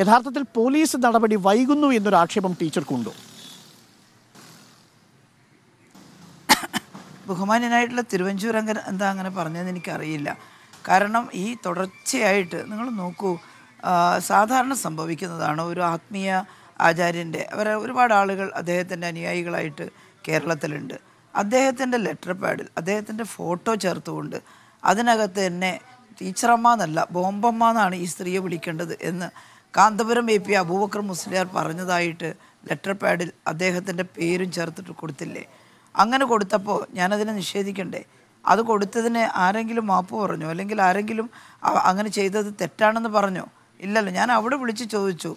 യഥാർത്ഥത്തിൽ പോലീസ് നടപടി വൈകുന്നു എന്നൊരു ആക്ഷേപം ടീച്ചർക്കുണ്ടോ ബഹുമാന്യനായിട്ടുള്ള തിരുവഞ്ചൂരങ്കൻ എന്താ അങ്ങനെ പറഞ്ഞതെന്ന് എനിക്കറിയില്ല കാരണം ഈ തുടർച്ചയായിട്ട് നിങ്ങൾ നോക്കൂ സാധാരണ സംഭവിക്കുന്നതാണ് ഒരു ആത്മീയ ആചാര്യൻ്റെ അവർ ഒരുപാട് ആളുകൾ അദ്ദേഹത്തിൻ്റെ അനുയായികളായിട്ട് കേരളത്തിലുണ്ട് അദ്ദേഹത്തിൻ്റെ ലെറ്റർ പാഡിൽ അദ്ദേഹത്തിൻ്റെ ഫോട്ടോ ചേർത്തുകൊണ്ട് അതിനകത്ത് തന്നെ ടീച്ചറമ്മ എന്നല്ല ബോംബമ്മ എന്നാണ് ഈ സ്ത്രീയെ വിളിക്കേണ്ടത് എന്ന് കാന്തപുരം എ പി അബൂബക്കർ മുസ്ലിയാർ പറഞ്ഞതായിട്ട് ലെറ്റർ പാഡിൽ അദ്ദേഹത്തിൻ്റെ പേരും ചേർത്തിട്ട് കൊടുത്തില്ലേ അങ്ങനെ കൊടുത്തപ്പോൾ ഞാനതിനെ നിഷേധിക്കണ്ടേ അത് കൊടുത്തതിന് ആരെങ്കിലും മാപ്പ് പറഞ്ഞു അല്ലെങ്കിൽ ആരെങ്കിലും അങ്ങനെ ചെയ്തത് തെറ്റാണെന്ന് പറഞ്ഞോ ഇല്ലല്ലോ ഞാൻ അവിടെ വിളിച്ച് ചോദിച്ചു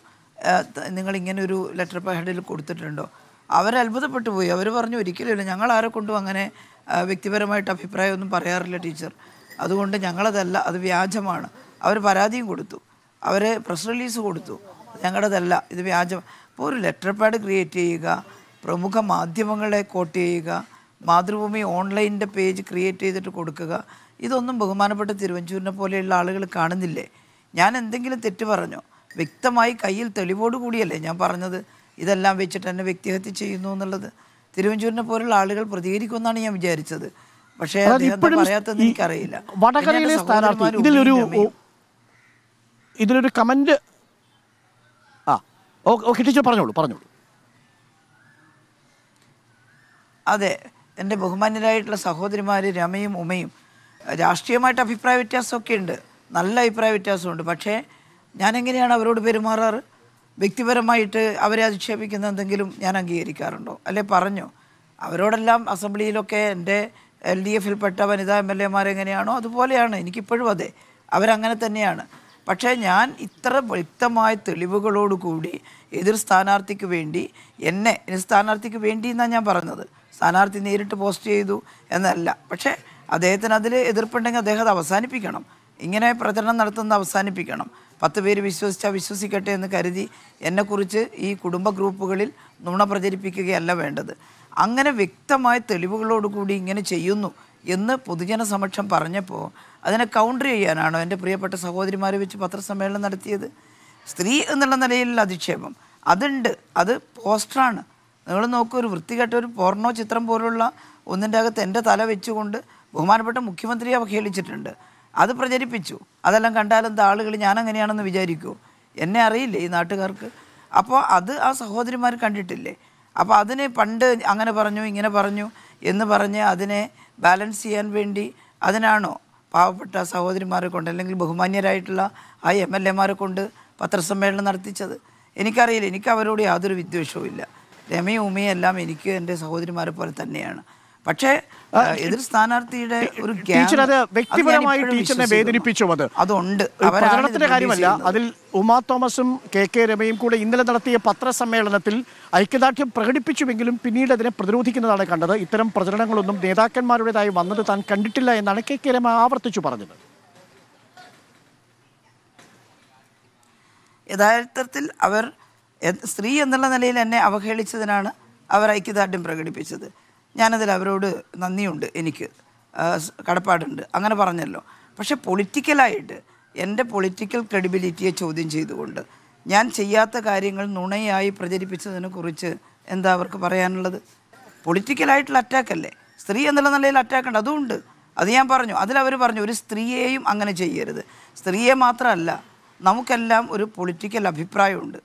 നിങ്ങൾ ഇങ്ങനെ ഒരു ലെറ്റർ പാഡിൽ കൊടുത്തിട്ടുണ്ടോ അവർ അത്ഭുതപ്പെട്ടു പോയി അവർ പറഞ്ഞു ഒരിക്കലുമില്ല ഞങ്ങൾ ആരെ കൊണ്ടും അങ്ങനെ വ്യക്തിപരമായിട്ട് അഭിപ്രായമൊന്നും പറയാറില്ല ടീച്ചർ അതുകൊണ്ട് ഞങ്ങളതല്ല അത് വ്യാജമാണ് അവർ പരാതിയും കൊടുത്തു അവർ പ്രസ് റിലീസ് കൊടുത്തു ഞങ്ങളുടേതല്ല ഇത് വ്യാജം അപ്പോൾ ഒരു ലെറ്റർ പാഡ് ക്രിയേറ്റ് ചെയ്യുക പ്രമുഖ മാധ്യമങ്ങളെ കോട്ട് ചെയ്യുക മാതൃഭൂമി ഓൺലൈനിൻ്റെ പേജ് ക്രിയേറ്റ് ചെയ്തിട്ട് കൊടുക്കുക ഇതൊന്നും ബഹുമാനപ്പെട്ട തിരുവഞ്ചൂരിനെ പോലെയുള്ള ആളുകൾ കാണുന്നില്ലേ ഞാൻ എന്തെങ്കിലും തെറ്റ് പറഞ്ഞോ വ്യക്തമായി കയ്യിൽ തെളിവോട് കൂടിയല്ലേ ഞാൻ പറഞ്ഞത് ഇതെല്ലാം വെച്ചിട്ട് എന്നെ വ്യക്തിഹത്യ ചെയ്യുന്നു എന്നുള്ളത് തിരുവഞ്ചൂരിനെ പോലുള്ള ആളുകൾ പ്രതികരിക്കുമെന്നാണ് ഞാൻ വിചാരിച്ചത് പക്ഷേ അദ്ദേഹം പറയാത്തത് എനിക്കറിയില്ല ഇതിലൊരു കമൻറ്റ് ആ ഓക്കെ ടീച്ചർ പറഞ്ഞോളൂ പറഞ്ഞോളൂ അതെ എൻ്റെ ബഹുമാന്യരായിട്ടുള്ള സഹോദരിമാർ രമയും ഉമയും രാഷ്ട്രീയമായിട്ട് അഭിപ്രായ വ്യത്യാസമൊക്കെ ഉണ്ട് നല്ല അഭിപ്രായ വ്യത്യാസമുണ്ട് പക്ഷേ ഞാനെങ്ങനെയാണ് അവരോട് പെരുമാറാറ് വ്യക്തിപരമായിട്ട് അവരെ അധിക്ഷേപിക്കുന്ന എന്തെങ്കിലും ഞാൻ അംഗീകരിക്കാറുണ്ടോ അല്ലെ പറഞ്ഞോ അവരോടെല്ലാം അസംബ്ലിയിലൊക്കെ എൻ്റെ എൽ ഡി എഫിൽപ്പെട്ട വനിതാ എം എൽ എമാരെങ്ങനെയാണോ അതുപോലെയാണ് എനിക്കിപ്പോഴും അതെ അവരങ്ങനെ തന്നെയാണ് പക്ഷേ ഞാൻ ഇത്ര വ്യക്തമായ തെളിവുകളോടുകൂടി എതിർ സ്ഥാനാർത്ഥിക്ക് വേണ്ടി എന്നെ സ്ഥാനാർത്ഥിക്ക് വേണ്ടി എന്നാണ് ഞാൻ പറഞ്ഞത് സ്ഥാനാർത്ഥി നേരിട്ട് പോസ്റ്റ് ചെയ്തു എന്നല്ല പക്ഷേ അദ്ദേഹത്തിന് അതിൽ എതിർപ്പുണ്ടെങ്കിൽ അദ്ദേഹം അത് അവസാനിപ്പിക്കണം ഇങ്ങനെ പ്രചരണം നടത്തുന്നത് അവസാനിപ്പിക്കണം പത്ത് പേര് വിശ്വസിച്ചാൽ വിശ്വസിക്കട്ടെ എന്ന് കരുതി എന്നെക്കുറിച്ച് ഈ കുടുംബ ഗ്രൂപ്പുകളിൽ നുണ പ്രചരിപ്പിക്കുകയല്ല വേണ്ടത് അങ്ങനെ വ്യക്തമായ തെളിവുകളോടുകൂടി ഇങ്ങനെ ചെയ്യുന്നു എന്ന് പൊതുജന സമക്ഷം പറഞ്ഞപ്പോൾ അതിനെ കൗണ്ടർ ചെയ്യാനാണോ എൻ്റെ പ്രിയപ്പെട്ട സഹോദരിമാരെ വെച്ച് പത്രസമ്മേളനം നടത്തിയത് സ്ത്രീ എന്നുള്ള നിലയിൽ അധിക്ഷേപം അതുണ്ട് അത് പോസ്റ്ററാണ് നിങ്ങൾ നോക്കൂ ഒരു വൃത്തികെട്ട ഒരു പോർണോ ചിത്രം പോലുള്ള ഒന്നിൻ്റെ അകത്ത് എൻ്റെ തല വെച്ചുകൊണ്ട് ബഹുമാനപ്പെട്ട മുഖ്യമന്ത്രിയെ അവഹേളിച്ചിട്ടുണ്ട് അത് പ്രചരിപ്പിച്ചു അതെല്ലാം കണ്ടാലെന്താ ആളുകൾ ഞാനങ്ങനെയാണെന്ന് വിചാരിക്കൂ എന്നെ അറിയില്ലേ ഈ നാട്ടുകാർക്ക് അപ്പോൾ അത് ആ സഹോദരിമാർ കണ്ടിട്ടില്ലേ അപ്പോൾ അതിനെ പണ്ട് അങ്ങനെ പറഞ്ഞു ഇങ്ങനെ പറഞ്ഞു എന്ന് പറഞ്ഞ് അതിനെ ബാലൻസ് ചെയ്യാൻ വേണ്ടി അതിനാണോ പാവപ്പെട്ട സഹോദരിമാരെ കൊണ്ട് അല്ലെങ്കിൽ ബഹുമാന്യരായിട്ടുള്ള ആ എം എൽ എമാരെ കൊണ്ട് പത്രസമ്മേളനം നടത്തിച്ചത് എനിക്കറിയില്ല എനിക്ക് അവരോട് യാതൊരു വിദ്വേഷവും ഇല്ല രമയും ഉമയും എല്ലാം എനിക്ക് എൻ്റെ സഹോദരിമാരെ പോലെ തന്നെയാണ് പക്ഷേ എതിർ സ്ഥാനാർത്ഥിയുടെ ഒരു ടീച്ചർ അത് വ്യക്തിപരമായി ടീച്ചറിനെ വേദനിപ്പിച്ചു അത് അതുണ്ട് പ്രചരണത്തിന്റെ കാര്യമല്ല അതിൽ ഉമാ തോമസും കെ കെ രമയും കൂടെ ഇന്നലെ നടത്തിയ പത്രസമ്മേളനത്തിൽ ഐക്യദാർഢ്യം പ്രകടിപ്പിച്ചുവെങ്കിലും പിന്നീട് അതിനെ പ്രതിരോധിക്കുന്നതാണ് കണ്ടത് ഇത്തരം പ്രചരണങ്ങളൊന്നും നേതാക്കന്മാരുടേതായി വന്നത് താൻ കണ്ടിട്ടില്ല എന്നാണ് കെ കെ രമ ആവർത്തിച്ചു പറഞ്ഞത് യഥാർത്ഥത്തിൽ അവർ സ്ത്രീ എന്നുള്ള നിലയിൽ എന്നെ അവഹേളിച്ചതിനാണ് അവർ ഐക്യദാർഢ്യം പ്രകടിപ്പിച്ചത് ഞാനതിൽ അവരോട് നന്ദിയുണ്ട് എനിക്ക് കടപ്പാടുണ്ട് അങ്ങനെ പറഞ്ഞല്ലോ പക്ഷേ പൊളിറ്റിക്കലായിട്ട് എൻ്റെ പൊളിറ്റിക്കൽ ക്രെഡിബിലിറ്റിയെ ചോദ്യം ചെയ്തുകൊണ്ട് ഞാൻ ചെയ്യാത്ത കാര്യങ്ങൾ നുണയായി പ്രചരിപ്പിച്ചതിനെക്കുറിച്ച് എന്താ അവർക്ക് പറയാനുള്ളത് പൊളിറ്റിക്കലായിട്ടുള്ള അറ്റാക്കല്ലേ സ്ത്രീ എന്നുള്ള നിലയിൽ ഉണ്ട് അതുമുണ്ട് അത് ഞാൻ പറഞ്ഞു അതിലവർ പറഞ്ഞു ഒരു സ്ത്രീയെയും അങ്ങനെ ചെയ്യരുത് സ്ത്രീയെ മാത്രമല്ല നമുക്കെല്ലാം ഒരു പൊളിറ്റിക്കൽ അഭിപ്രായമുണ്ട്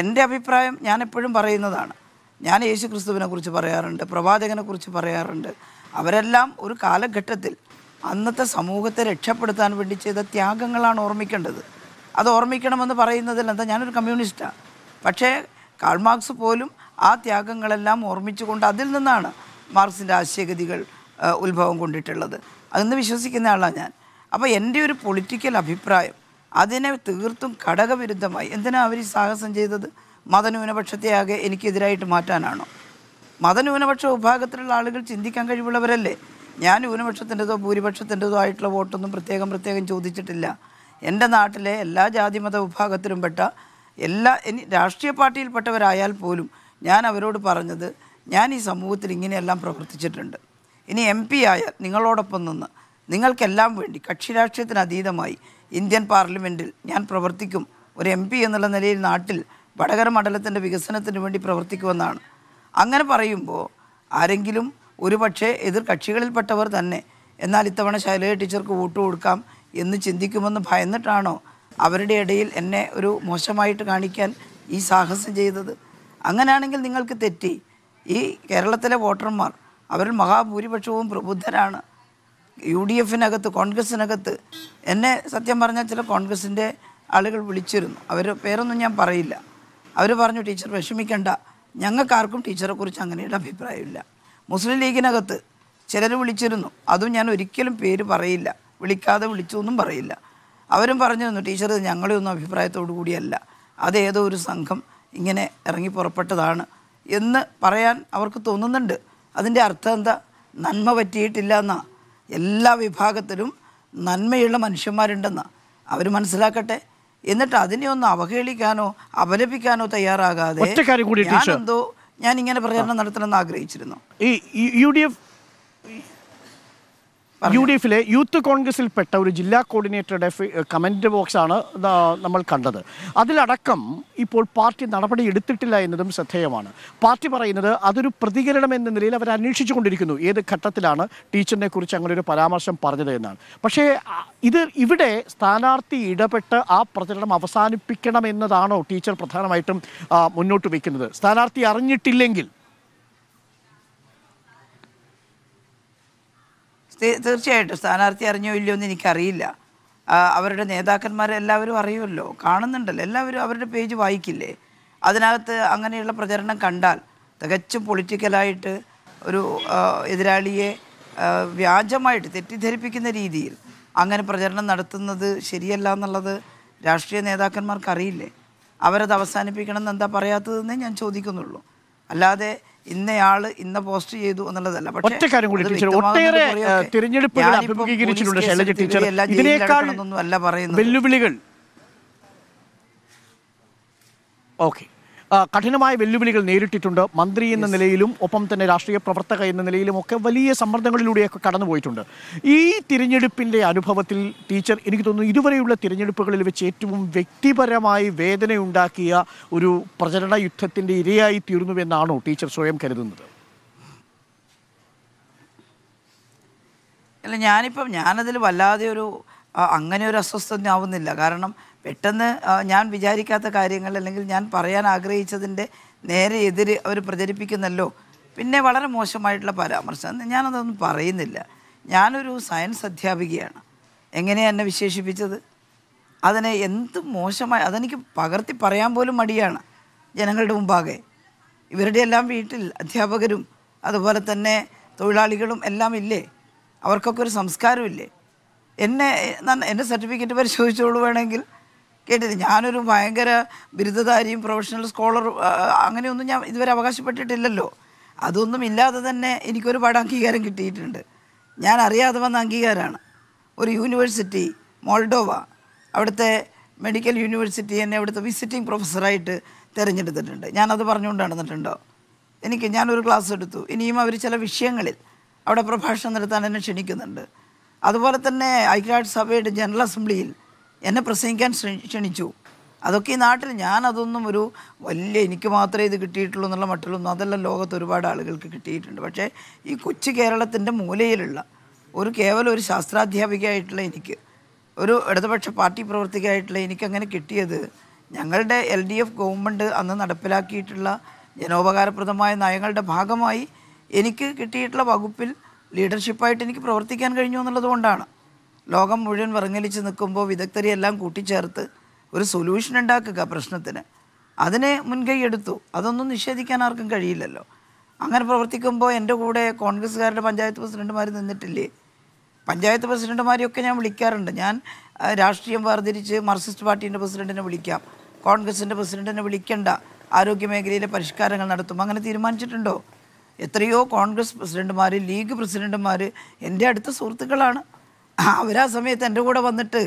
എൻ്റെ അഭിപ്രായം ഞാൻ എപ്പോഴും പറയുന്നതാണ് ഞാൻ യേശു ക്രിസ്തുവിനെ കുറിച്ച് പറയാറുണ്ട് പ്രവാചകനെ കുറിച്ച് പറയാറുണ്ട് അവരെല്ലാം ഒരു കാലഘട്ടത്തിൽ അന്നത്തെ സമൂഹത്തെ രക്ഷപ്പെടുത്താൻ വേണ്ടി ചെയ്ത ത്യാഗങ്ങളാണ് ഓർമ്മിക്കേണ്ടത് അത് ഓർമ്മിക്കണമെന്ന് പറയുന്നതിൽ എന്താ ഞാനൊരു കമ്മ്യൂണിസ്റ്റാണ് പക്ഷേ കാൾമാർക്സ് പോലും ആ ത്യാഗങ്ങളെല്ലാം ഓർമ്മിച്ചുകൊണ്ട് അതിൽ നിന്നാണ് മാർക്സിൻ്റെ ആശയഗതികൾ ഉത്ഭവം കൊണ്ടിട്ടുള്ളത് അതിന്ന് വിശ്വസിക്കുന്ന ആളാണ് ഞാൻ അപ്പോൾ എൻ്റെ ഒരു പൊളിറ്റിക്കൽ അഭിപ്രായം അതിനെ തീർത്തും ഘടകവിരുദ്ധമായി എന്തിനാണ് അവർ സാഹസം ചെയ്തത് മതന്യൂനപക്ഷത്തെയാകെ എനിക്കെതിരായിട്ട് മാറ്റാനാണോ മതന്യൂനപക്ഷ വിഭാഗത്തിലുള്ള ആളുകൾ ചിന്തിക്കാൻ കഴിവുള്ളവരല്ലേ ഞാൻ ന്യൂനപക്ഷത്തിൻ്റെതോ ഭൂരിപക്ഷത്തിൻ്റെതോ ആയിട്ടുള്ള വോട്ടൊന്നും പ്രത്യേകം പ്രത്യേകം ചോദിച്ചിട്ടില്ല എൻ്റെ നാട്ടിലെ എല്ലാ ജാതി മത വിഭാഗത്തിലും പെട്ട എല്ലാ ഇനി രാഷ്ട്രീയ പാർട്ടിയിൽപ്പെട്ടവരായാൽ പോലും ഞാൻ അവരോട് പറഞ്ഞത് ഞാൻ ഈ സമൂഹത്തിൽ ഇങ്ങനെയെല്ലാം പ്രവർത്തിച്ചിട്ടുണ്ട് ഇനി എം പി ആയാൽ നിങ്ങളോടൊപ്പം നിന്ന് നിങ്ങൾക്കെല്ലാം വേണ്ടി കക്ഷി രാഷ്ട്രീയത്തിന് അതീതമായി ഇന്ത്യൻ പാർലമെൻറ്റിൽ ഞാൻ പ്രവർത്തിക്കും ഒരു എം പി എന്നുള്ള നിലയിൽ നാട്ടിൽ വടകര മണ്ഡലത്തിൻ്റെ വികസനത്തിന് വേണ്ടി പ്രവർത്തിക്കുമെന്നാണ് അങ്ങനെ പറയുമ്പോൾ ആരെങ്കിലും ഒരുപക്ഷെ എതിർ കക്ഷികളിൽപ്പെട്ടവർ തന്നെ എന്നാൽ ഇത്തവണ ശൈലജ ടീച്ചർക്ക് വോട്ട് കൊടുക്കാം എന്ന് ചിന്തിക്കുമെന്ന് ഭയന്നിട്ടാണോ അവരുടെ ഇടയിൽ എന്നെ ഒരു മോശമായിട്ട് കാണിക്കാൻ ഈ സാഹസം ചെയ്തത് അങ്ങനെയാണെങ്കിൽ നിങ്ങൾക്ക് തെറ്റി ഈ കേരളത്തിലെ വോട്ടർമാർ അവരിൽ മഹാഭൂരിപക്ഷവും പ്രബുദ്ധരാണ് യു ഡി എഫിനകത്ത് കോൺഗ്രസ്സിനകത്ത് എന്നെ സത്യം പറഞ്ഞാൽ ചില കോൺഗ്രസിൻ്റെ ആളുകൾ വിളിച്ചിരുന്നു അവരുടെ പേരൊന്നും ഞാൻ പറയില്ല അവർ പറഞ്ഞു ടീച്ചർ വിഷമിക്കേണ്ട ഞങ്ങൾക്കാർക്കും കുറിച്ച് അങ്ങനെ ഒരു അഭിപ്രായമില്ല മുസ്ലിം ലീഗിനകത്ത് ചിലർ വിളിച്ചിരുന്നു അതും ഞാൻ ഒരിക്കലും പേര് പറയില്ല വിളിക്കാതെ വിളിച്ചു എന്നും പറയില്ല അവരും പറഞ്ഞിരുന്നു ടീച്ചർ ഒന്നും അഭിപ്രായത്തോടു കൂടിയല്ല അതേതോ ഒരു സംഘം ഇങ്ങനെ ഇറങ്ങി പുറപ്പെട്ടതാണ് എന്ന് പറയാൻ അവർക്ക് തോന്നുന്നുണ്ട് അതിൻ്റെ അർത്ഥം എന്താ നന്മ പറ്റിയിട്ടില്ല എന്നാ എല്ലാ വിഭാഗത്തിലും നന്മയുള്ള മനുഷ്യന്മാരുണ്ടെന്നാണ് അവർ മനസ്സിലാക്കട്ടെ എന്നിട്ട് അതിനെ ഒന്ന് അവഹേളിക്കാനോ അപലപിക്കാനോ തയ്യാറാകാതെ ഞാനെന്തോ ഞാൻ ഇങ്ങനെ പ്രചരണം നടത്തണമെന്ന് ആഗ്രഹിച്ചിരുന്നു ഈ U D F U D എഫിലെ യൂത്ത് കോൺഗ്രസിൽപ്പെട്ട ഒരു ജില്ലാ കോർഡിനേറ്ററുടെ കമൻറ്റ് ബോക്സാണ് നമ്മൾ കണ്ടത് അതിലടക്കം ഇപ്പോൾ പാർട്ടി നടപടി എടുത്തിട്ടില്ല എന്നതും ശ്രദ്ധേയമാണ് പാർട്ടി പറയുന്നത് അതൊരു പ്രതികരണം എന്ന നിലയിൽ അവർ അന്വേഷിച്ചു കൊണ്ടിരിക്കുന്നു ഏത് ഘട്ടത്തിലാണ് ടീച്ചറിനെ കുറിച്ച് അങ്ങനെ ഒരു പരാമർശം പറഞ്ഞത് എന്നാണ് പക്ഷേ ഇത് ഇവിടെ സ്ഥാനാർത്ഥി ഇടപെട്ട് ആ പ്രചരണം അവസാനിപ്പിക്കണം എന്നതാണോ ടീച്ചർ പ്രധാനമായിട്ടും മുന്നോട്ട് വയ്ക്കുന്നത് സ്ഥാനാർത്ഥി അറിഞ്ഞിട്ടില്ലെങ്കിൽ തീർച്ചയായിട്ടും സ്ഥാനാർത്ഥി അറിഞ്ഞോ ഇല്ലയോ എന്ന് എനിക്കറിയില്ല അവരുടെ നേതാക്കന്മാർ എല്ലാവരും അറിയുമല്ലോ കാണുന്നുണ്ടല്ലോ എല്ലാവരും അവരുടെ പേജ് വായിക്കില്ലേ അതിനകത്ത് അങ്ങനെയുള്ള പ്രചരണം കണ്ടാൽ തികച്ചും പൊളിറ്റിക്കലായിട്ട് ഒരു എതിരാളിയെ വ്യാജമായിട്ട് തെറ്റിദ്ധരിപ്പിക്കുന്ന രീതിയിൽ അങ്ങനെ പ്രചരണം നടത്തുന്നത് ശരിയല്ല എന്നുള്ളത് രാഷ്ട്രീയ നേതാക്കന്മാർക്ക് അറിയില്ലേ അവരത് അവസാനിപ്പിക്കണം എന്ന് എന്താ പറയാത്തതെന്നേ ഞാൻ ചോദിക്കുന്നുള്ളൂ അല്ലാതെ ഇന്നയാള് ഇന്ന പോസ്റ്റ് ചെയ്തു എന്നുള്ളതല്ല ഒറ്റ കാര്യം കൂടി ടീച്ചർ ഒട്ടേറെ തിരഞ്ഞെടുപ്പ് അഭിമുഖീകരിച്ചിട്ടുണ്ട് ശൈലജ ടീച്ചർ ഇതിനേക്കാൾ വെല്ലുവിളികൾ ഓക്കെ കഠിനമായ വെല്ലുവിളികൾ നേരിട്ടിട്ടുണ്ട് മന്ത്രി എന്ന നിലയിലും ഒപ്പം തന്നെ രാഷ്ട്രീയ പ്രവർത്തക എന്ന നിലയിലും ഒക്കെ വലിയ സമ്മർദ്ദങ്ങളിലൂടെയൊക്കെ കടന്നുപോയിട്ടുണ്ട് ഈ തിരഞ്ഞെടുപ്പിൻ്റെ അനുഭവത്തിൽ ടീച്ചർ എനിക്ക് തോന്നുന്നു ഇതുവരെയുള്ള തിരഞ്ഞെടുപ്പുകളിൽ വെച്ച് ഏറ്റവും വ്യക്തിപരമായി വേദനയുണ്ടാക്കിയ ഒരു പ്രചരണ യുദ്ധത്തിൻ്റെ ഇരയായി തീർന്നുവെന്നാണോ ടീച്ചർ സ്വയം കരുതുന്നത് അല്ല ഞാനിപ്പം ഞാനതിൽ വല്ലാതെ ഒരു അങ്ങനെ ഒരു അസ്വസ്ഥത ആവുന്നില്ല കാരണം പെട്ടെന്ന് ഞാൻ വിചാരിക്കാത്ത കാര്യങ്ങൾ അല്ലെങ്കിൽ ഞാൻ പറയാൻ ആഗ്രഹിച്ചതിൻ്റെ നേരെ എതിര് അവർ പ്രചരിപ്പിക്കുന്നല്ലോ പിന്നെ വളരെ മോശമായിട്ടുള്ള പരാമർശം ഞാനതൊന്നും പറയുന്നില്ല ഞാനൊരു സയൻസ് അധ്യാപികയാണ് എങ്ങനെയാണ് എന്നെ വിശേഷിപ്പിച്ചത് അതിനെ എന്ത് മോശമായ അതെനിക്ക് പകർത്തി പറയാൻ പോലും മടിയാണ് ജനങ്ങളുടെ മുമ്പാകെ ഇവരുടെ എല്ലാം വീട്ടിൽ അധ്യാപകരും അതുപോലെ തന്നെ തൊഴിലാളികളും എല്ലാം ഇല്ലേ അവർക്കൊക്കെ ഒരു സംസ്കാരമില്ലേ എന്നെ എൻ്റെ സർട്ടിഫിക്കറ്റ് പരിശോധിച്ചോളൂ വേണമെങ്കിൽ കേട്ടില്ല ഞാനൊരു ഭയങ്കര ബിരുദധാരിയും പ്രൊഫഷണൽ സ്കോളർ അങ്ങനെയൊന്നും ഞാൻ ഇതുവരെ അവകാശപ്പെട്ടിട്ടില്ലല്ലോ അതൊന്നും ഇല്ലാതെ തന്നെ എനിക്കൊരുപാട് അംഗീകാരം കിട്ടിയിട്ടുണ്ട് ഞാൻ അറിയാതെ വന്ന അംഗീകാരമാണ് ഒരു യൂണിവേഴ്സിറ്റി മോൾഡോവ അവിടുത്തെ മെഡിക്കൽ യൂണിവേഴ്സിറ്റി എന്നെ അവിടുത്തെ വിസിറ്റിംഗ് പ്രൊഫസറായിട്ട് തിരഞ്ഞെടുത്തിട്ടുണ്ട് ഞാനത് പറഞ്ഞുകൊണ്ട് നടന്നിട്ടുണ്ടോ എനിക്ക് ഞാനൊരു ക്ലാസ് എടുത്തു ഇനിയും അവർ ചില വിഷയങ്ങളിൽ അവിടെ പ്രഭാഷണം നടത്താൻ എന്നെ ക്ഷണിക്കുന്നുണ്ട് അതുപോലെ തന്നെ ഐക്യരാഷ്ട്രസഭയുടെ ജനറൽ അസംബ്ലിയിൽ എന്നെ പ്രസംഗിക്കാൻ ക്ഷണിച്ചു അതൊക്കെ ഈ നാട്ടിൽ ഞാനതൊന്നും ഒരു വലിയ എനിക്ക് മാത്രമേ ഇത് കിട്ടിയിട്ടുള്ളൂ എന്നുള്ള മട്ടിലൊന്നും അതെല്ലാം ലോകത്ത് ഒരുപാട് ആളുകൾക്ക് കിട്ടിയിട്ടുണ്ട് പക്ഷേ ഈ കൊച്ചു കേരളത്തിൻ്റെ മൂലയിലുള്ള ഒരു കേവലം ഒരു ശാസ്ത്രാധ്യാപികയായിട്ടുള്ള എനിക്ക് ഒരു ഇടതുപക്ഷ പാർട്ടി പ്രവർത്തകയായിട്ടുള്ള എനിക്കങ്ങനെ കിട്ടിയത് ഞങ്ങളുടെ എൽ ഡി എഫ് ഗവൺമെൻറ് അന്ന് നടപ്പിലാക്കിയിട്ടുള്ള ജനോപകാരപ്രദമായ നയങ്ങളുടെ ഭാഗമായി എനിക്ക് കിട്ടിയിട്ടുള്ള വകുപ്പിൽ ലീഡർഷിപ്പായിട്ട് എനിക്ക് പ്രവർത്തിക്കാൻ കഴിഞ്ഞു എന്നുള്ളത് കൊണ്ടാണ് ലോകം മുഴുവൻ വിറങ്ങലിച്ച് നിൽക്കുമ്പോൾ വിദഗ്ധരെ എല്ലാം കൂട്ടിച്ചേർത്ത് ഒരു സൊല്യൂഷൻ ഉണ്ടാക്കുക പ്രശ്നത്തിന് അതിനെ മുൻകൈ എടുത്തു അതൊന്നും നിഷേധിക്കാൻ ആർക്കും കഴിയില്ലല്ലോ അങ്ങനെ പ്രവർത്തിക്കുമ്പോൾ എൻ്റെ കൂടെ കോൺഗ്രസ്സുകാരുടെ പഞ്ചായത്ത് പ്രസിഡന്റുമാർ നിന്നിട്ടില്ലേ പഞ്ചായത്ത് പ്രസിഡന്റുമാരെയൊക്കെ ഞാൻ വിളിക്കാറുണ്ട് ഞാൻ രാഷ്ട്രീയം വേർതിരിച്ച് മാർക്സിസ്റ്റ് പാർട്ടീൻ്റെ പ്രസിഡന്റിനെ വിളിക്കാം കോൺഗ്രസിൻ്റെ പ്രസിഡന്റിനെ വിളിക്കേണ്ട ആരോഗ്യ മേഖലയിലെ പരിഷ്കാരങ്ങൾ നടത്തും അങ്ങനെ തീരുമാനിച്ചിട്ടുണ്ടോ എത്രയോ കോൺഗ്രസ് പ്രസിഡന്റുമാർ ലീഗ് പ്രസിഡന്റുമാർ എൻ്റെ അടുത്ത സുഹൃത്തുക്കളാണ് അവരാ സമയത്ത് എൻ്റെ കൂടെ വന്നിട്ട്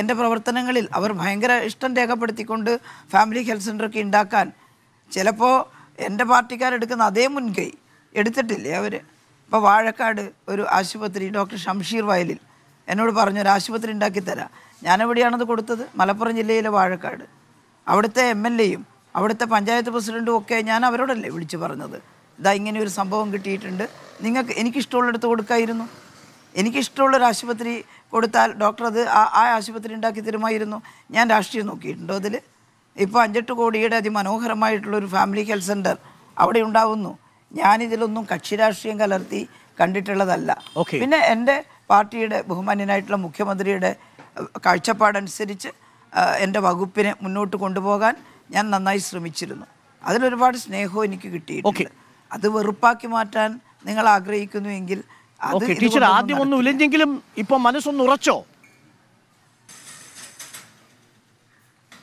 എൻ്റെ പ്രവർത്തനങ്ങളിൽ അവർ ഭയങ്കര ഇഷ്ടം രേഖപ്പെടുത്തിക്കൊണ്ട് ഫാമിലി ഹെൽത്ത് സെൻ്ററൊക്കെ ഉണ്ടാക്കാൻ ചിലപ്പോൾ എൻ്റെ പാർട്ടിക്കാരെടുക്കുന്ന അതേ മുൻകൈ എടുത്തിട്ടില്ലേ അവർ ഇപ്പോൾ വാഴക്കാട് ഒരു ആശുപത്രി ഡോക്ടർ ഷംഷീർ വയലിൽ എന്നോട് പറഞ്ഞു ഒരു ആശുപത്രി ഉണ്ടാക്കിത്തരാം ഞാൻ ഞാനെവിടെയാണത് കൊടുത്തത് മലപ്പുറം ജില്ലയിലെ വാഴക്കാട് അവിടുത്തെ എം എൽ എയും അവിടുത്തെ പഞ്ചായത്ത് പ്രസിഡൻറ്റും ഒക്കെ ഞാൻ അവരോടല്ലേ വിളിച്ചു പറഞ്ഞത് ഇതാ ഇങ്ങനെ ഒരു സംഭവം കിട്ടിയിട്ടുണ്ട് നിങ്ങൾക്ക് എനിക്കിഷ്ടമുള്ളിടത്ത് കൊടുക്കായിരുന്നു ഒരു ആശുപത്രി കൊടുത്താൽ ഡോക്ടർ അത് ആ ആ ആശുപത്രി ഉണ്ടാക്കി തരുമായിരുന്നു ഞാൻ രാഷ്ട്രീയം നോക്കിയിട്ടുണ്ടോ അതിൽ ഇപ്പോൾ അഞ്ചെട്ട് കോടിയുടെ അതിമനോഹരമായിട്ടുള്ളൊരു ഫാമിലി ഹെൽത്ത് സെൻറ്റർ അവിടെ ഉണ്ടാവുന്നു ഞാനിതിലൊന്നും കക്ഷി രാഷ്ട്രീയം കലർത്തി കണ്ടിട്ടുള്ളതല്ല പിന്നെ എൻ്റെ പാർട്ടിയുടെ ബഹുമാന്യനായിട്ടുള്ള മുഖ്യമന്ത്രിയുടെ കാഴ്ചപ്പാടനുസരിച്ച് എൻ്റെ വകുപ്പിനെ മുന്നോട്ട് കൊണ്ടുപോകാൻ ഞാൻ നന്നായി ശ്രമിച്ചിരുന്നു അതിലൊരുപാട് സ്നേഹവും എനിക്ക് കിട്ടിയിട്ടുണ്ട് അത് വെറുപ്പാക്കി മാറ്റാൻ നിങ്ങൾ ആഗ്രഹിക്കുന്നു എങ്കിൽ ടീച്ചർ ആദ്യം ഒന്നും ഇല്ലെങ്കിലും ഇപ്പൊ മനസ്സൊന്ന് ഉറച്ചോ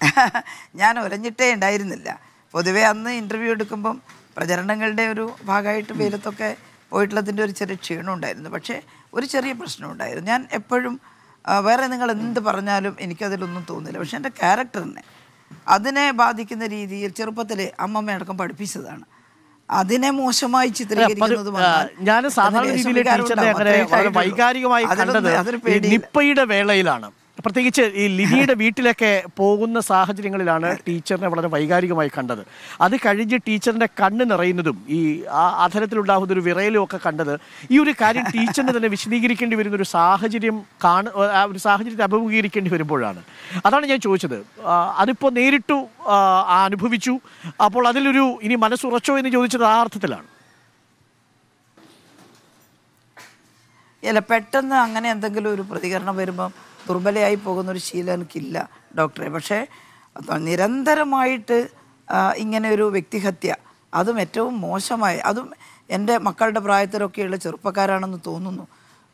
ഞാൻ ഉരഞ്ഞിട്ടേ ഉണ്ടായിരുന്നില്ല പൊതുവെ അന്ന് ഇന്റർവ്യൂ എടുക്കുമ്പം പ്രചരണങ്ങളുടെ ഒരു ഭാഗമായിട്ട് വെയിലത്തൊക്കെ പോയിട്ടുള്ളതിൻ്റെ ഒരു ചെറിയ ക്ഷീണം ഉണ്ടായിരുന്നു പക്ഷേ ഒരു ചെറിയ പ്രശ്നം ഉണ്ടായിരുന്നു ഞാൻ എപ്പോഴും വേറെ നിങ്ങൾ എന്ത് പറഞ്ഞാലും എനിക്കതിലൊന്നും തോന്നില്ല പക്ഷേ എൻ്റെ ക്യാരക്ടറിനെ അതിനെ ബാധിക്കുന്ന രീതിയിൽ ചെറുപ്പത്തിൽ അമ്മമ്മയടക്കം പഠിപ്പിച്ചതാണ് അതിനെ മോശമായി ചിത്രീകരിക്കുന്നത് ഞാൻ സാധാരണ രീതിയിൽ വൈകാരികമായി കണ്ടത് നിപ്പയുടെ വേളയിലാണ് പ്രത്യേകിച്ച് ഈ ലിനിയുടെ വീട്ടിലൊക്കെ പോകുന്ന സാഹചര്യങ്ങളിലാണ് ടീച്ചറിനെ വളരെ വൈകാരികമായി കണ്ടത് അത് കഴിഞ്ഞ് ടീച്ചറിന്റെ കണ്ണ് നിറയുന്നതും ഈ ആ അധരത്തിലുണ്ടാകുന്ന ഒരു വിറയലും ഒക്കെ കണ്ടത് ഈ ഒരു കാര്യം ടീച്ചറിനെ തന്നെ വിശദീകരിക്കേണ്ടി വരുന്ന ഒരു സാഹചര്യം കാണ ഒരു സാഹചര്യത്തെ അഭിമുഖീകരിക്കേണ്ടി വരുമ്പോഴാണ് അതാണ് ഞാൻ ചോദിച്ചത് അതിപ്പോൾ നേരിട്ടു അനുഭവിച്ചു അപ്പോൾ അതിലൊരു ഇനി മനസ്സുറച്ചോ എന്ന് ചോദിച്ചത് ആ അർത്ഥത്തിലാണ് അല്ല പെട്ടെന്ന് അങ്ങനെ എന്തെങ്കിലും ഒരു പ്രതികരണം വരുമ്പം ദുർബലയായി പോകുന്നൊരു ശീലം എനിക്കില്ല ഡോക്ടറെ പക്ഷേ നിരന്തരമായിട്ട് ഇങ്ങനെ ഒരു വ്യക്തിഹത്യ അതും ഏറ്റവും മോശമായി അതും എൻ്റെ മക്കളുടെ പ്രായത്തിലൊക്കെയുള്ള ചെറുപ്പക്കാരാണെന്ന് തോന്നുന്നു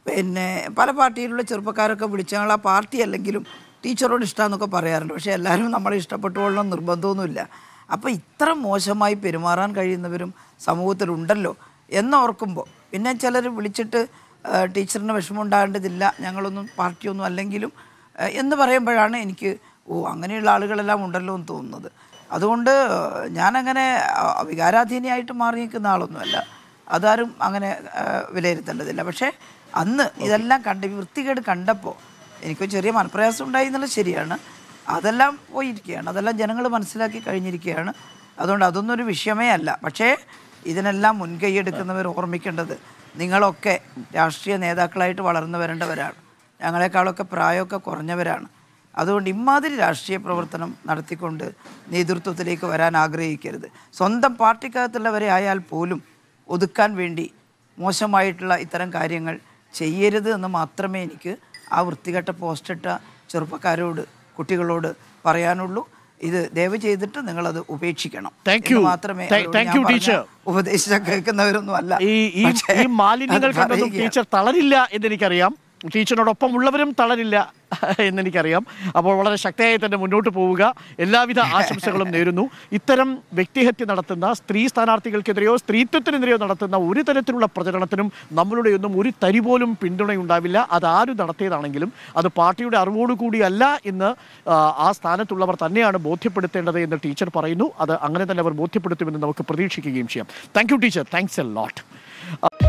പിന്നെ പല പാർട്ടിയിലുള്ള ചെറുപ്പക്കാരൊക്കെ വിളിച്ച ഞങ്ങൾ ആ പാർട്ടി അല്ലെങ്കിലും ടീച്ചറോട് ഇഷ്ടമെന്നൊക്കെ പറയാറുണ്ട് പക്ഷേ എല്ലാവരും നമ്മളെ ഇഷ്ടപ്പെട്ടുകൊള്ളണം നിർബന്ധമൊന്നുമില്ല അപ്പോൾ ഇത്ര മോശമായി പെരുമാറാൻ കഴിയുന്നവരും സമൂഹത്തിലുണ്ടല്ലോ എന്നോർക്കുമ്പോൾ പിന്നെ ചിലർ വിളിച്ചിട്ട് ടീച്ചറിന് വിഷമം ഉണ്ടാകേണ്ടതില്ല ഞങ്ങളൊന്നും പാർട്ടിയൊന്നും അല്ലെങ്കിലും എന്ന് പറയുമ്പോഴാണ് എനിക്ക് ഓ അങ്ങനെയുള്ള ആളുകളെല്ലാം ഉണ്ടല്ലോ എന്ന് തോന്നുന്നത് അതുകൊണ്ട് ഞാനങ്ങനെ വികാരാധീനയായിട്ട് മാറി നിൽക്കുന്ന ആളൊന്നുമല്ല അതാരും അങ്ങനെ വിലയിരുത്തേണ്ടതില്ല പക്ഷേ അന്ന് ഇതെല്ലാം കണ്ട് വൃത്തികേട് കണ്ടപ്പോൾ എനിക്ക് ചെറിയ മനപ്രയാസം ഉണ്ടായി എന്നുള്ളത് ശരിയാണ് അതെല്ലാം പോയിരിക്കുകയാണ് അതെല്ലാം ജനങ്ങൾ മനസ്സിലാക്കി കഴിഞ്ഞിരിക്കുകയാണ് അതുകൊണ്ട് അതൊന്നും ഒരു വിഷയമേ അല്ല പക്ഷേ ഇതിനെല്ലാം മുൻകൈ എടുക്കുന്നവർ ഓർമ്മിക്കേണ്ടത് നിങ്ങളൊക്കെ രാഷ്ട്രീയ നേതാക്കളായിട്ട് വളർന്നു വരേണ്ടവരാണ് ഞങ്ങളെക്കാളൊക്കെ പ്രായമൊക്കെ കുറഞ്ഞവരാണ് അതുകൊണ്ട് ഇമാതിരി രാഷ്ട്രീയ പ്രവർത്തനം നടത്തിക്കൊണ്ട് നേതൃത്വത്തിലേക്ക് വരാൻ ആഗ്രഹിക്കരുത് സ്വന്തം പാർട്ടിക്കകത്തുള്ളവരെ ആയാൽ പോലും ഒതുക്കാൻ വേണ്ടി മോശമായിട്ടുള്ള ഇത്തരം കാര്യങ്ങൾ ചെയ്യരുത് എന്ന് മാത്രമേ എനിക്ക് ആ വൃത്തികെട്ട പോസ്റ്റിട്ട ചെറുപ്പക്കാരോട് കുട്ടികളോട് പറയാനുള്ളൂ ഇത് ദയവ് ചെയ്തിട്ട് നിങ്ങൾ അത് ഉപേക്ഷിക്കണം മാത്രമേ ഉപദേശിച്ച കേൾക്കുന്നവരൊന്നും അല്ല ഈ മാലിന്യങ്ങൾ ടീച്ചർ തളരില്ല എന്നെനിക്കറിയാം ടീച്ചറിനോടൊപ്പം ഉള്ളവരും തളരില്ല എന്നെനിക്കറിയാം അപ്പോൾ വളരെ ശക്തിയായി തന്നെ മുന്നോട്ട് പോവുക എല്ലാവിധ ആശംസകളും നേരുന്നു ഇത്തരം വ്യക്തിഹത്യ നടത്തുന്ന സ്ത്രീ സ്ഥാനാർത്ഥികൾക്കെതിരെയോ സ്ത്രീത്വത്തിനെതിരെയോ നടത്തുന്ന ഒരു തരത്തിലുള്ള പ്രചരണത്തിനും നമ്മളുടെ ഒന്നും ഒരു തരി പോലും പിന്തുണയുണ്ടാവില്ല അത് നടത്തിയതാണെങ്കിലും അത് പാർട്ടിയുടെ അറിവോടുകൂടിയല്ല എന്ന് ആ സ്ഥാനത്തുള്ളവർ തന്നെയാണ് ബോധ്യപ്പെടുത്തേണ്ടത് എന്ന് ടീച്ചർ പറയുന്നു അത് അങ്ങനെ തന്നെ അവർ ബോധ്യപ്പെടുത്തുമെന്ന് നമുക്ക് പ്രതീക്ഷിക്കുകയും ചെയ്യാം thank teacher thanks a lot